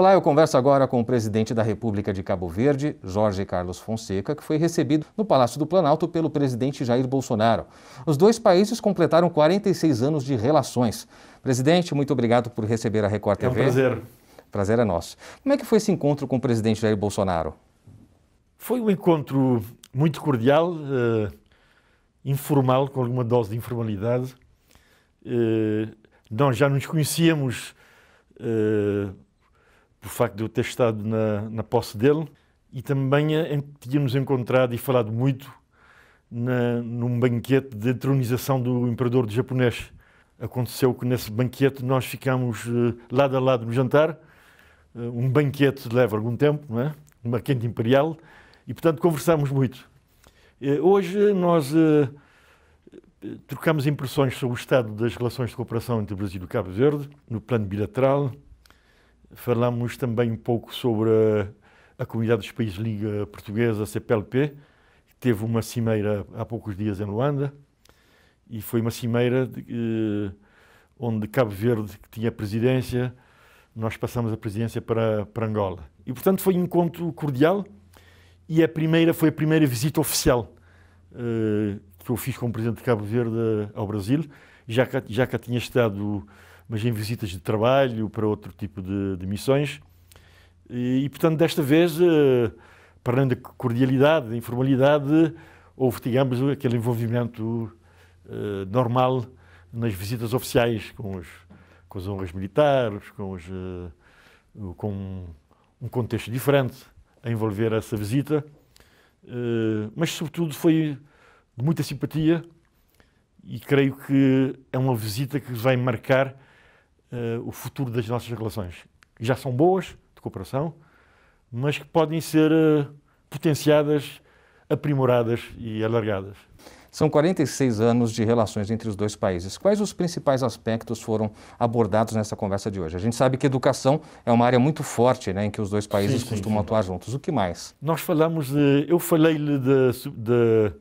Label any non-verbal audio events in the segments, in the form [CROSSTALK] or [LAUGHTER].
Olá, eu converso agora com o presidente da República de Cabo Verde, Jorge Carlos Fonseca, que foi recebido no Palácio do Planalto pelo presidente Jair Bolsonaro. Os dois países completaram 46 anos de relações. Presidente, muito obrigado por receber a Record TV. É um prazer. Prazer é nosso. Como é que foi esse encontro com o presidente Jair Bolsonaro? Foi um encontro muito cordial, eh, informal, com alguma dose de informalidade. Eh, nós já nos conhecíamos. Eh, por facto de eu ter estado na, na posse dele, e também eh, em, tínhamos encontrado e falado muito na, num banquete de entronização do imperador japonês. Aconteceu que nesse banquete nós ficámos uh, eh, lado a lado no jantar, uh, um banquete leva algum tempo, não é? uma quente imperial, e portanto conversámos muito. Uh, hoje nós trocámos impressões sobre o estado das relações de cooperação entre o Brasil e o Cabo Verde, no plano bilateral, falamos também um pouco sobre a, Comunidade dos Países Liga Portuguesa, CPLP, que teve uma cimeira há poucos dias em Luanda, e foi uma cimeira de, eh, onde Cabo Verde, que tinha presidência, nós passamos a presidência para, para Angola. E, portanto, foi um encontro cordial e é a primeira foi a primeira visita oficial eh, que eu fiz como presidente de Cabo Verde ao Brasil. Já que já que tinha estado mas em visitas de trabalho, para outro tipo de, de missões. E, e, portanto, desta vez, eh, para além da cordialidade, da informalidade, houve, digamos, aquele envolvimento uh, normal nas visitas oficiais com os, com os honras militares, com, os, uh, com um contexto diferente a envolver essa visita. Uh, mas, sobretudo, foi de muita simpatia e creio que é uma visita que vai marcar uh, o futuro das nossas relações. Que já são boas, de cooperação, mas que podem ser uh, potenciadas, aprimoradas e alargadas. São 46 anos de relações entre os dois países. Quais os principais aspectos foram abordados nessa conversa de hoje? A gente sabe que educação é uma área muito forte, né, em que os dois países sim, costumam sim, atuar juntos. O que mais? Nós falamos de, eu falei-lhe de, de,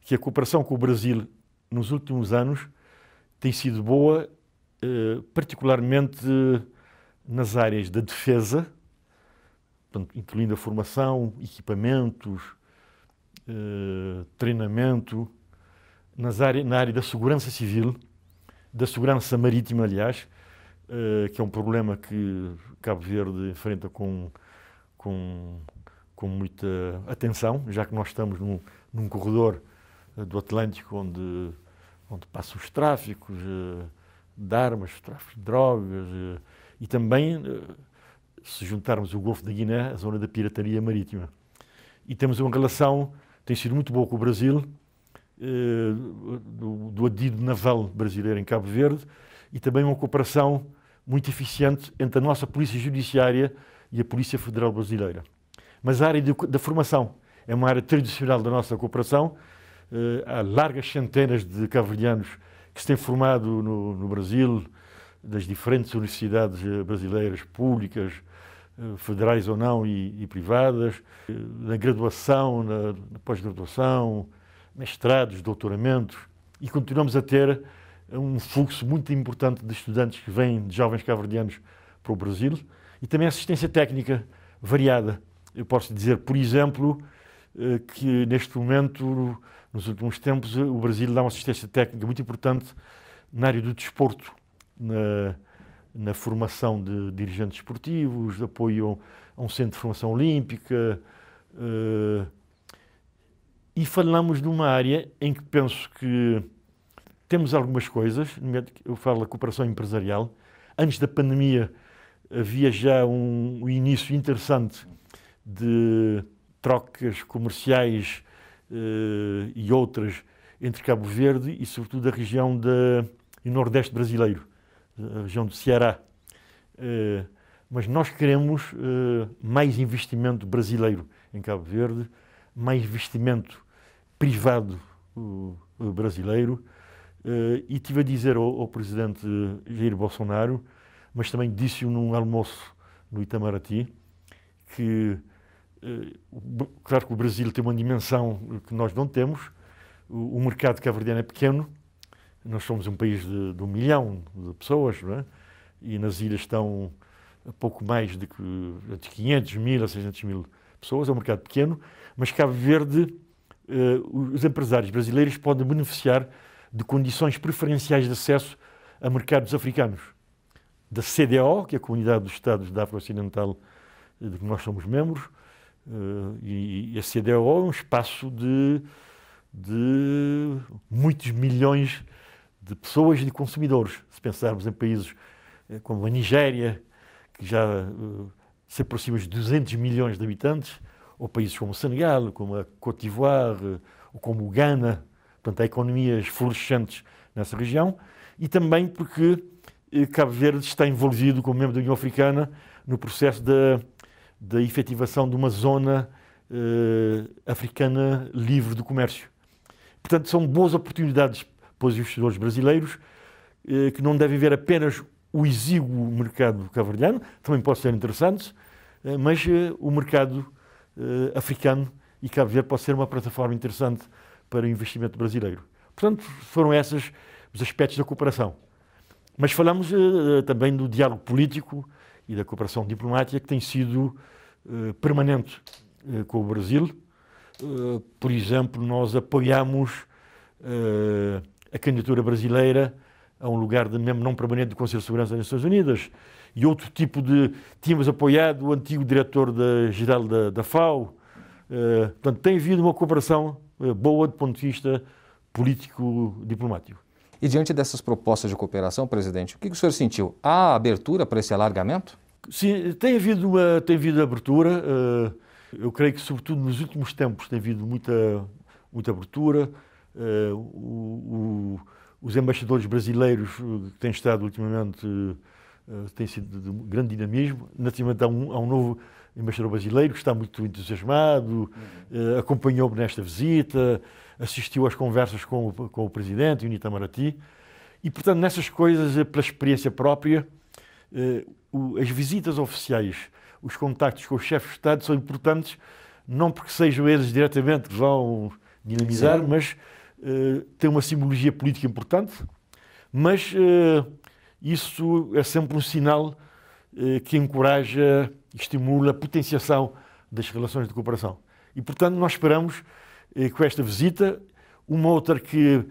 que a cooperação com o Brasil nos últimos anos tem sido boa eh, particularmente nas áreas da defesa, portanto, incluindo a formação, equipamentos, eh, treinamento, nas área, na área da segurança civil, da segurança marítima, aliás, eh, que é um problema que Cabo Verde enfrenta com, com, com muita atenção, já que nós estamos num, num corredor do Atlântico onde, onde passam os tráficos de armas, tráfico de drogas eh, e também, eh, se juntarmos o Golfo da Guiné, a zona da pirataria marítima. E temos uma relação, tem sido muito boa com o Brasil, eh, do, do adido naval brasileiro em Cabo Verde e também uma cooperação muito eficiente entre a nossa Polícia Judiciária e a Polícia Federal Brasileira. Mas a área de, da formação é uma área tradicional da nossa cooperação. Há largas centenas de cavalheiros que se tem formado no, no Brasil, das diferentes universidades eh, brasileiras, públicas, eh, federais ou não, e, e privadas, eh, na graduação, na, na pós-graduação, mestrados, doutoramentos, e continuamos a ter um fluxo muito importante de estudantes que vêm, de jovens caverdianos, para o Brasil, e também assistência técnica variada. Eu posso dizer, por exemplo, que neste momento nos últimos tempos, o Brasil dá uma assistência técnica muito importante na área do desporto, na, na formação de dirigentes esportivos, de apoio a um centro de formação olímpica. Uh, e falamos de uma área em que penso que temos algumas coisas, eu falo da cooperação empresarial. Antes da pandemia havia já um, um início interessante de trocas comerciais eh, e outras entre Cabo Verde e, sobretudo, a região da, do Nordeste brasileiro, a região do Ceará. Eh, mas nós queremos eh, mais investimento brasileiro em Cabo Verde, mais investimento privado brasileiro. E tive a dizer ao, ao presidente Jair Bolsonaro, mas também disse-o num almoço no Itamaraty, que eh, claro que o Brasil tem uma dimensão que nós não temos, o, mercado cabo-verdiano é pequeno, nós somos um país de, de um milhão de pessoas, não é? e nas ilhas estão pouco mais de, de 500 mil a 600 mil pessoas, é um mercado pequeno, mas Cabo Verde, eh, os empresários brasileiros podem beneficiar de condições preferenciais de acesso a mercados africanos. Da CDO, que é a Comunidade dos Estados da África Ocidental, eh, de que nós somos membros, eh, e a CDO é um espaço de, de muitos milhões de pessoas e de consumidores. Se pensarmos em países eh, como a Nigéria, que já eh, se aproxima de 200 milhões de habitantes, ou países como o Senegal, como a Côte d'Ivoire, ou como o Ghana, portanto, há economias florescentes nessa região, e também porque Cabo Verde está envolvido como membro da União Africana no processo da da efetivação de uma zona uh, africana livre do comércio. Portanto, são boas oportunidades para os investidores brasileiros uh, que não devem ver apenas o exíguo mercado caverdiano, também pode ser interessante, uh, mas o mercado africano e Cabo Verde pode ser uma plataforma interessante para o investimento brasileiro. Portanto, foram esses os aspectos da cooperação. Mas falamos também do diálogo político, e da cooperação diplomática que tem sido eh, permanente eh, com o Brasil. Eh, por exemplo, nós apoiamos a candidatura brasileira a um lugar de membro não permanente do Conselho de Segurança das Nações Unidas e outro tipo de. Tínhamos apoiado o antigo diretor da, geral da, da FAO. portanto, tem havido uma cooperação boa do ponto de vista político-diplomático. E diante dessas propostas de cooperação, presidente, o que o senhor sentiu? Há abertura para esse alargamento? Sim, tem havido, uma, tem havido abertura. Eh, eu creio que, sobretudo nos últimos tempos, tem havido muita, muita abertura. Eh, os embaixadores brasileiros eh, que têm estado ultimamente têm sido de grande dinamismo. Naturalmente, há um, há um novo embaixador brasileiro, que está muito entusiasmado, eh, acompanhou-me nesta visita, assistiu às conversas com o, com o presidente, o Itamaraty. E, portanto, nessas coisas, eh, pela experiência própria, eh, as visitas oficiais, os contactos com os chefes de Estado são importantes, não porque sejam eles diretamente que vão dinamizar, Sim. mas uh, têm uma simbologia política importante, mas uh, isso é sempre um sinal eh, que encoraja e estimula a potenciação das relações de cooperação. E, portanto, nós esperamos eh, com esta visita, uma outra que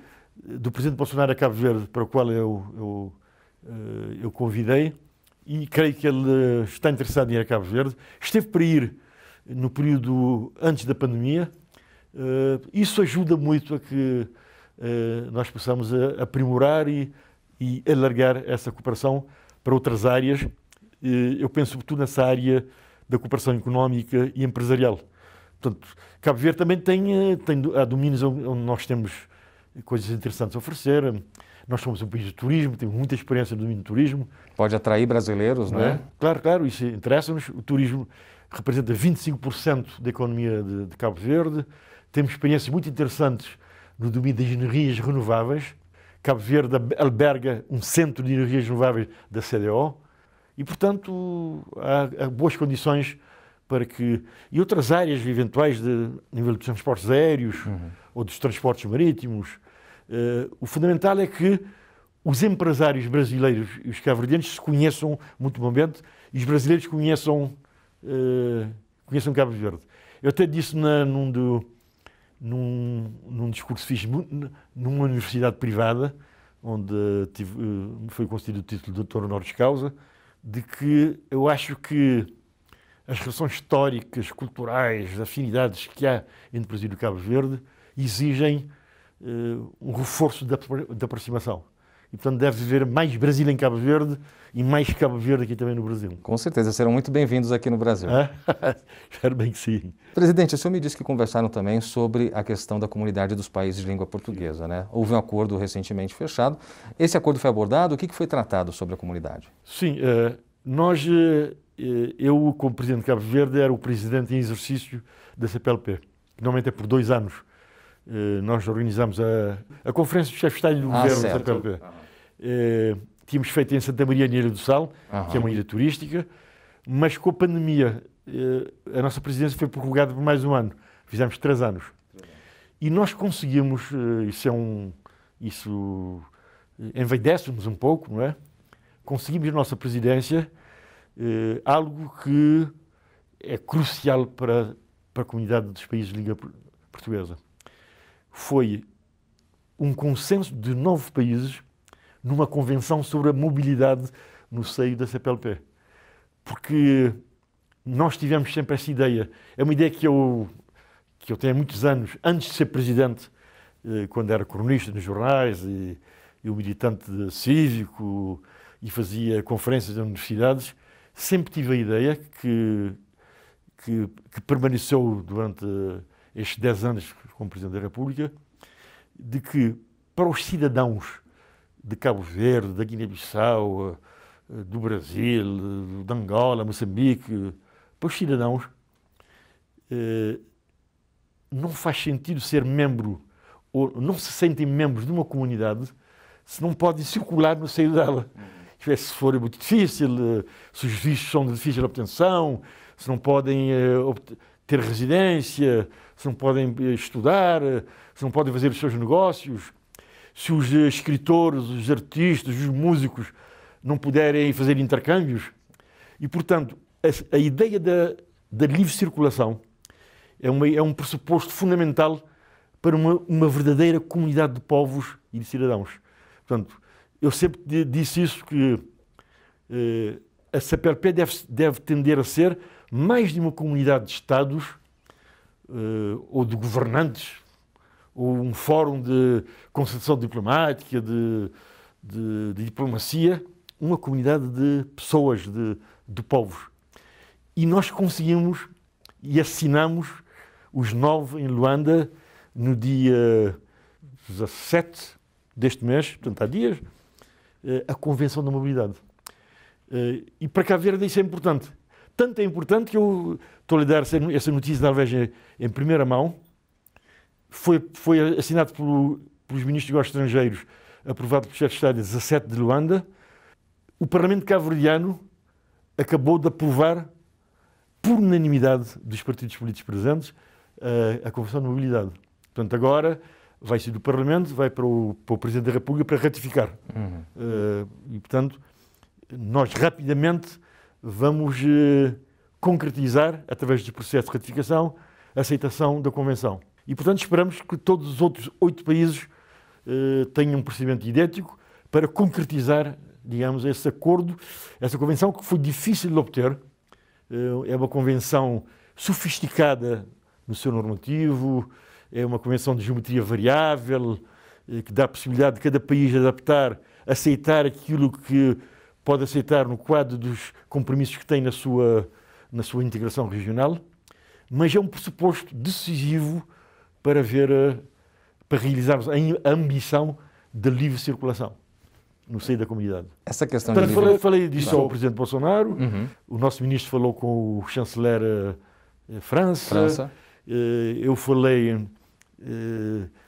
eh, do presidente Bolsonaro a Cabo Verde, para o qual eu, eu, eu convidei, e creio que ele está interessado em ir a Cabo Verde. Esteve para ir no período antes da pandemia. Isso ajuda muito a que nós possamos aprimorar e, e alargar essa cooperação para outras áreas eh, eu penso sobretudo nessa área da cooperação económica e empresarial. Portanto, Cabo Verde também tem, eh, tem há domínios onde nós temos coisas interessantes a oferecer. Nós somos um país de turismo, temos muita experiência no domínio do turismo. Pode atrair brasileiros, né? não é? Né? Claro, claro, isso interessa-nos. O turismo representa 25% da economia de, de, Cabo Verde. Temos experiências muito interessantes no domínio das energias renováveis. Cabo Verde alberga um centro de energias renováveis da CDO e, portanto, há, há boas condições para que. E outras áreas eventuais, de nível dos transportes aéreos uhum. ou dos transportes marítimos. Uh, o fundamental é que os empresários brasileiros e os cabo-verdianos se conheçam muito bem e os brasileiros conheçam, uh, conheçam Cabo Verde. Eu até disse na, num, do, num, num discurso que fiz numa universidade privada, onde tive, uh, foi concedido o título de Doutor Honoris Causa, de que eu acho que as relações históricas, culturais, afinidades que há entre Brasil e Cabo Verde exigem uh, um reforço da aproximação e, portanto, deve haver mais Brasil em Cabo Verde e mais Cabo Verde aqui também no Brasil. Com certeza, serão muito bem-vindos aqui no Brasil. [LAUGHS] Espero bem que sim. Presidente, o senhor me disse que conversaram também sobre a questão da comunidade dos países de língua portuguesa, né? Houve um acordo recentemente fechado. Esse acordo foi abordado, o que foi tratado sobre a comunidade? Sim, eh, nós, eh, eh, eu como presidente de Cabo Verde, era o presidente em exercício da CPLP, que normalmente é por dois anos. Nós organizamos a, a conferência dos chefes de Estado do ah, governo certo. da CPLP. Eh, tínhamos feito em Santa Maria Neira do Sal, uhum. que é uma ilha turística, mas com a pandemia uh, a nossa presidência foi prorrogada por mais um ano. Fizemos três anos. E nós conseguimos, uh, isso é um. Isso envaidece-nos um pouco, não é? Conseguimos, nossa presidência, algo que é crucial para, para a comunidade dos países de língua portuguesa. Foi um consenso de nove países numa convenção sobre a mobilidade no seio da CPLP. Porque nós tivemos sempre essa ideia. É uma ideia que eu, que eu tenho há muitos anos, antes de ser presidente, eh, quando era cronista nos jornais e, e um militante cívico e fazia conferências em universidades, sempre tive a ideia que, que, que permaneceu durante estes 10 anos como Presidente da República, de que para os cidadãos de Cabo Verde, da Guiné-Bissau, eh, do Brasil, de Angola, Moçambique, para os cidadãos, eh, não faz sentido ser membro ou não se sentem membros de uma comunidade se não podem circular no seio dela. Uhum. É, se for é muito difícil, eh, se os vistos são de difícil obtenção, se não podem ter residência, se não podem estudar, se não podem fazer os seus negócios se os escritores, os artistas, os músicos não puderem fazer intercâmbios. E, portanto, a, a ideia da, da, livre circulação é, uma, é, um pressuposto fundamental para uma, uma, verdadeira comunidade de povos e de cidadãos. Portanto, eu sempre disse isso, que eh, a CPLP deve, deve tender a ser mais de uma comunidade de Estados eh, ou de governantes, um fórum de concertação diplomática, de, de, de diplomacia, uma comunidade de pessoas, de, de povos. E nós conseguimos e assinamos os nove em Luanda no dia 17 deste mês, portanto há dias, eh, a Convenção da Mobilidade. Eh, e para Cabo Verde isso é importante. Tanto é importante que eu estou a lhe dar essa notícia, da talvez em primeira mão, foi, foi assinado pelo, pelos ministros de negócios estrangeiros, aprovado pelo chefe de Estado 17 de Luanda. O Parlamento cabo-verdiano acabou de aprovar, por unanimidade dos partidos políticos presentes, a, eh, a Convenção de Mobilidade. Portanto, agora vai ser do Parlamento, vai para o, para o Presidente da República para ratificar. Uhum. Uh, e, portanto, nós rapidamente vamos uh, concretizar, através do processo de ratificação, a aceitação da Convenção. E, portanto, esperamos que todos os outros oito países eh, tenham um procedimento idêntico para concretizar, digamos, esse acordo, essa convenção que foi difícil de obter. Eh, é uma convenção sofisticada no seu normativo, é uma convenção de geometria variável, eh, que dá a possibilidade de cada país adaptar, aceitar aquilo que pode aceitar no quadro dos compromissos que tem na sua, na sua integração regional, mas é um pressuposto decisivo para ver, eh, para realizarmos a ambição de livre circulação no seio da comunidade. Essa questão Portanto, de livre... falei, falei disso claro. ao presidente Bolsonaro, uhum. o nosso ministro falou com o chanceler eh, eh, França, França. eu falei uh,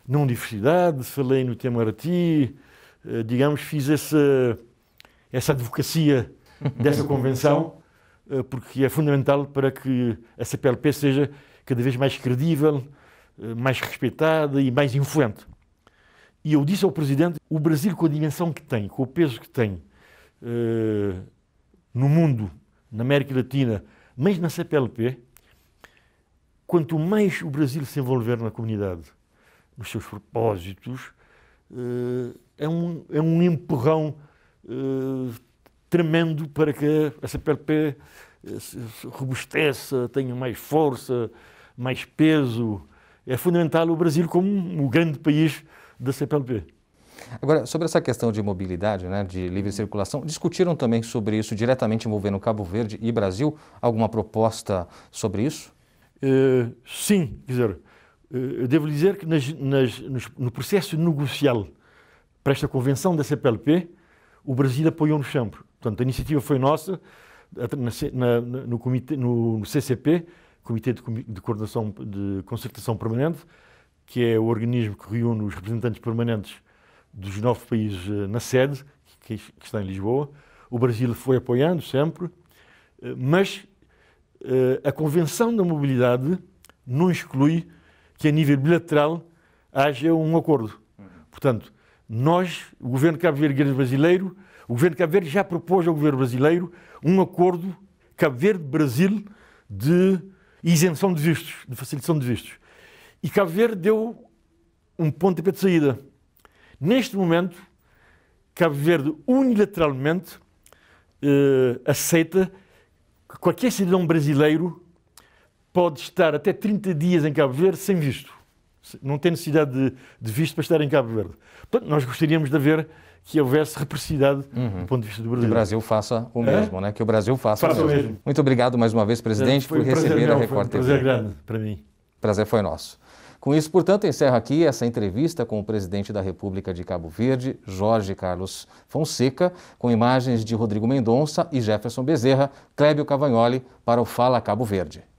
na universidade, falei no Temarty, digamos, fiz esse, essa advocacia [LAUGHS] dessa convenção, porque é fundamental para que a CPLP seja cada vez mais credível, eh, mais respeitada e mais influente. E eu disse ao presidente: o Brasil, com a dimensão que tem, com o peso que tem uh, no mundo, na América Latina, mas na CPLP, quanto mais o Brasil se envolver na comunidade, nos seus propósitos, uh, é, um, é um empurrão uh, tremendo para que a CPLP robusteça, tenha mais força, mais peso é fundamental o Brasil como um grande país da CPLP. Agora, sobre essa questão de mobilidade, né, de livre circulação, discutiram também sobre isso diretamente envolvendo Cabo Verde e Brasil? Alguma proposta sobre isso? Uh, sim, quer dizer, é, eu devo dizer que nas, nas, no processo negocial para esta convenção da CPLP, o Brasil apoiou-nos sempre. Portanto, a iniciativa foi nossa, na, na, no, comitê, no, no CCP, Comitê de, de, Coordenação de Concertação Permanente, que é o organismo que reúne os representantes permanentes dos nove países eh, na sede, que, que está em Lisboa. O Brasil foi apoiando sempre, eh, mas eh, a Convenção da Mobilidade não exclui que a nível bilateral haja um acordo. Uhum. Portanto, nós, o governo cabo Verde brasileiro, o governo cabo-verde já propôs ao governo brasileiro um acordo cabo-verde-brasil de e isenção de vistos, de facilitação de vistos. E Cabo Verde deu um pontapé de saída. Neste momento, Cabo Verde unilateralmente eh, aceita que qualquer cidadão brasileiro pode estar até 30 dias em Cabo Verde sem visto. Não tem necessidade de, de visto para estar em Cabo Verde. Portanto, nós gostaríamos de ver que houvesse reciprocidade uhum. do ponto de vista do Brasil. Né? Que o Brasil faça o mesmo, é? né? Que o Brasil faça, o mesmo. mesmo. Muito obrigado mais uma vez, presidente, por um receber a Record TV. Foi um prazer grande para mim. Prazer foi nosso. Com isso, portanto, encerro aqui essa entrevista com o presidente da República de Cabo Verde, Jorge Carlos Fonseca, com imagens de Rodrigo Mendonça e Jefferson Bezerra, Clébio Cavagnoli, para o Fala Cabo Verde.